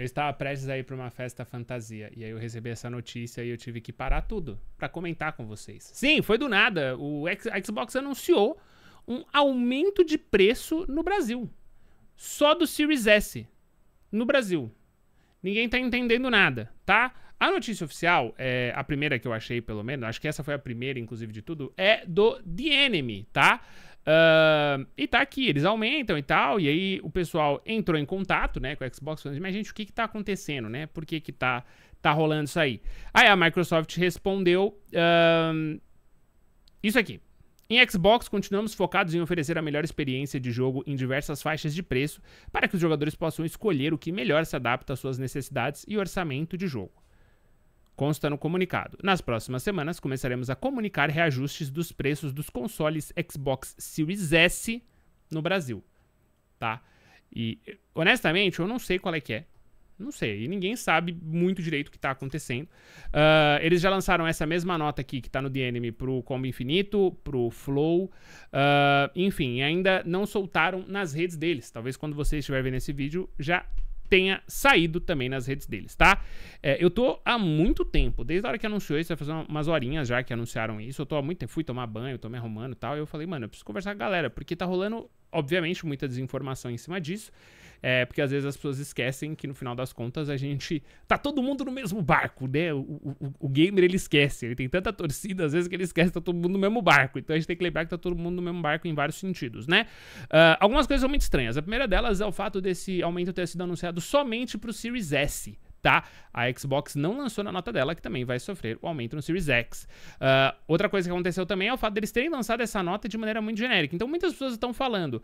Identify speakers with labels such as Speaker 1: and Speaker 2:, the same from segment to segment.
Speaker 1: Eu estava prestes a ir para uma festa fantasia e aí eu recebi essa notícia e eu tive que parar tudo para comentar com vocês. Sim, foi do nada. O X Xbox anunciou um aumento de preço no Brasil. Só do Series S no Brasil. Ninguém tá entendendo nada, tá? A notícia oficial, é, a primeira que eu achei pelo menos, acho que essa foi a primeira, inclusive, de tudo, é do The Enemy, tá? Uh, e tá aqui, eles aumentam e tal, e aí o pessoal entrou em contato, né, com a Xbox, falando, mas gente, o que que tá acontecendo, né, por que que tá, tá rolando isso aí? Aí a Microsoft respondeu uh, isso aqui. Em Xbox, continuamos focados em oferecer a melhor experiência de jogo em diversas faixas de preço para que os jogadores possam escolher o que melhor se adapta às suas necessidades e orçamento de jogo consta no comunicado. Nas próximas semanas, começaremos a comunicar reajustes dos preços dos consoles Xbox Series S no Brasil, tá? E, honestamente, eu não sei qual é que é. Não sei, e ninguém sabe muito direito o que está acontecendo. Uh, eles já lançaram essa mesma nota aqui, que está no DNM, para o Combo Infinito, para o Flow, uh, enfim, ainda não soltaram nas redes deles. Talvez quando você estiver vendo esse vídeo, já tenha saído também nas redes deles, tá? É, eu tô há muito tempo, desde a hora que anunciou isso, vai fazer umas horinhas já que anunciaram isso, eu tô há muito tempo, fui tomar banho, tô me arrumando e tal, e eu falei, mano, eu preciso conversar com a galera, porque tá rolando, obviamente, muita desinformação em cima disso, é, porque às vezes as pessoas esquecem que no final das contas a gente tá todo mundo no mesmo barco, né? O, o, o gamer ele esquece, ele tem tanta torcida às vezes que ele esquece que tá todo mundo no mesmo barco. Então a gente tem que lembrar que tá todo mundo no mesmo barco em vários sentidos, né? Uh, algumas coisas são muito estranhas. A primeira delas é o fato desse aumento ter sido anunciado somente pro Series S tá? A Xbox não lançou na nota dela, que também vai sofrer o aumento no Series X. Uh, outra coisa que aconteceu também é o fato deles terem lançado essa nota de maneira muito genérica. Então, muitas pessoas estão falando,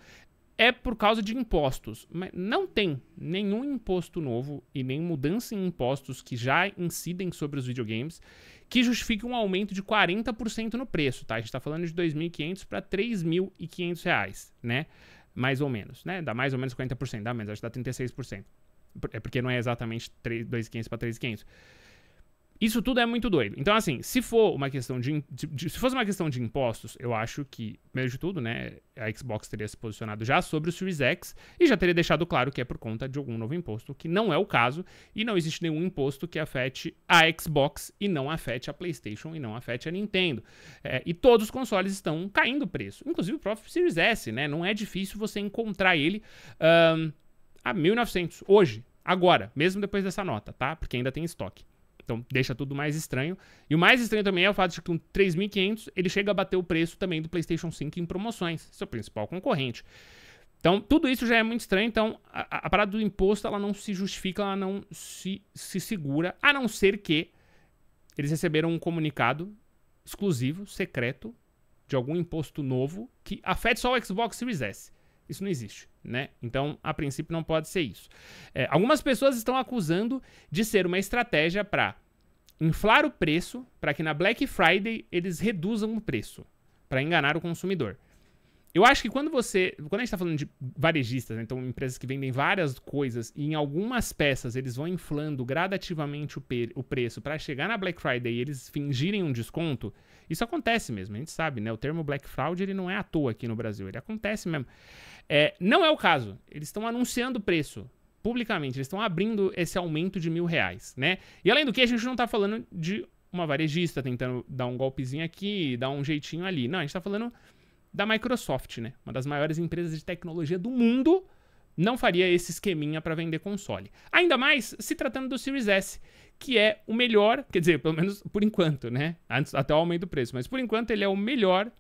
Speaker 1: é por causa de impostos. Mas não tem nenhum imposto novo e nem mudança em impostos que já incidem sobre os videogames que justifique um aumento de 40% no preço, tá? A gente está falando de 2.500 para 3.500 reais, né? Mais ou menos, né? Dá mais ou menos 40%, dá menos, acho que dá 36%. É porque não é exatamente 2.500 para 3.500. Isso tudo é muito doido. Então, assim, se for uma questão de, de, Se fosse uma questão de impostos, eu acho que, primeiro de tudo, né, a Xbox teria se posicionado já sobre o Series X e já teria deixado claro que é por conta de algum novo imposto, que não é o caso, e não existe nenhum imposto que afete a Xbox e não afete a PlayStation e não afete a Nintendo. É, e todos os consoles estão caindo o preço. Inclusive o próprio Series S, né? Não é difícil você encontrar ele um, a 1.900 hoje, agora, mesmo depois dessa nota, tá? Porque ainda tem estoque. Então deixa tudo mais estranho. E o mais estranho também é o fato de que com 3.500 ele chega a bater o preço também do PlayStation 5 em promoções, seu principal concorrente. Então, tudo isso já é muito estranho. Então, a, a parada do imposto ela não se justifica, ela não se, se segura, a não ser que eles receberam um comunicado exclusivo, secreto, de algum imposto novo que afete só o Xbox Series S. Isso não existe, né? Então, a princípio, não pode ser isso. É, algumas pessoas estão acusando de ser uma estratégia para inflar o preço, para que na Black Friday eles reduzam o preço, para enganar o consumidor. Eu acho que quando você. Quando a gente tá falando de varejistas, né, então empresas que vendem várias coisas e em algumas peças eles vão inflando gradativamente o, o preço para chegar na Black Friday e eles fingirem um desconto, isso acontece mesmo, a gente sabe, né? O termo Black Fraud ele não é à toa aqui no Brasil, ele acontece mesmo. É, não é o caso. Eles estão anunciando o preço publicamente, eles estão abrindo esse aumento de mil reais, né? E além do que, a gente não tá falando de uma varejista tentando dar um golpezinho aqui, dar um jeitinho ali. Não, a gente tá falando da Microsoft, né? Uma das maiores empresas de tecnologia do mundo, não faria esse esqueminha para vender console. Ainda mais se tratando do Series S, que é o melhor, quer dizer, pelo menos por enquanto, né? Antes, até o aumento do preço, mas por enquanto ele é o melhor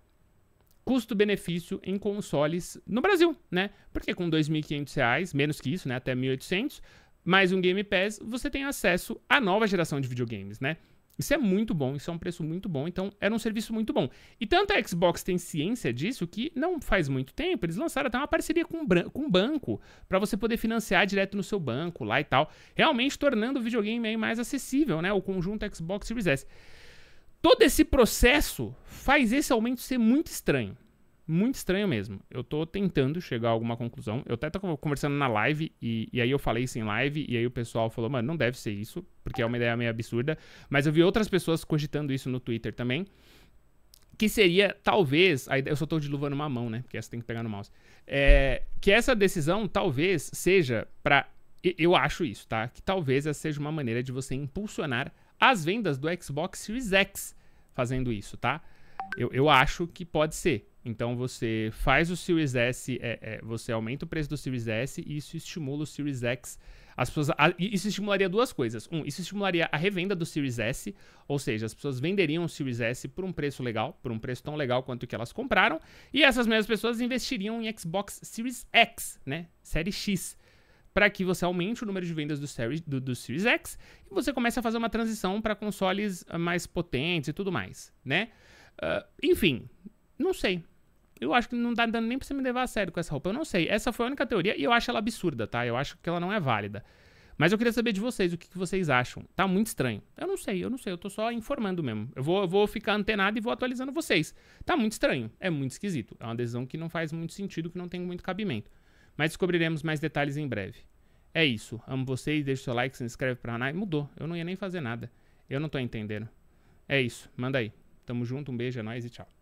Speaker 1: custo-benefício em consoles no Brasil, né? Porque com R$ 2.500, menos que isso, né, até 1.800, mais um Game Pass, você tem acesso à nova geração de videogames, né? Isso é muito bom, isso é um preço muito bom, então era um serviço muito bom. E tanto a Xbox tem ciência disso que não faz muito tempo eles lançaram até uma parceria com um banco para você poder financiar direto no seu banco lá e tal, realmente tornando o videogame aí mais acessível, né? O conjunto Xbox Series S. Todo esse processo faz esse aumento ser muito estranho muito estranho mesmo. Eu tô tentando chegar a alguma conclusão. Eu até tô conversando na live, e, e aí eu falei isso em live, e aí o pessoal falou, mano, não deve ser isso, porque é uma ideia meio absurda. Mas eu vi outras pessoas cogitando isso no Twitter também. Que seria, talvez, a ideia, eu só tô de luva numa mão, né? Porque essa tem que pegar no mouse. É, que essa decisão talvez seja para eu acho isso, tá? Que talvez essa seja uma maneira de você impulsionar as vendas do Xbox Series X fazendo isso, tá? Eu, eu acho que pode ser. Então você faz o Series S, é, é, você aumenta o preço do Series S e isso estimula o Series X. As pessoas, a, isso estimularia duas coisas. Um, isso estimularia a revenda do Series S, ou seja, as pessoas venderiam o Series S por um preço legal, por um preço tão legal quanto o que elas compraram, e essas mesmas pessoas investiriam em Xbox Series X, né? Série X para que você aumente o número de vendas do Series, do, do Series X e você comece a fazer uma transição para consoles ah, mais potentes e tudo mais, né? Uh, enfim, não sei eu acho que não tá dando nem pra você me levar a sério com essa roupa. Eu não sei. Essa foi a única teoria e eu acho ela absurda, tá? Eu acho que ela não é válida. Mas eu queria saber de vocês o que, que vocês acham. Tá muito estranho. Eu não sei, eu não sei. Eu tô só informando mesmo. Eu vou, eu vou ficar antenado e vou atualizando vocês. Tá muito estranho. É muito esquisito. É uma decisão que não faz muito sentido, que não tem muito cabimento. Mas descobriremos mais detalhes em breve. É isso. Amo vocês. Deixa o seu like, se inscreve pra canal. Mudou. Eu não ia nem fazer nada. Eu não tô entendendo. É isso. Manda aí. Tamo junto. Um beijo, é nóis e tchau.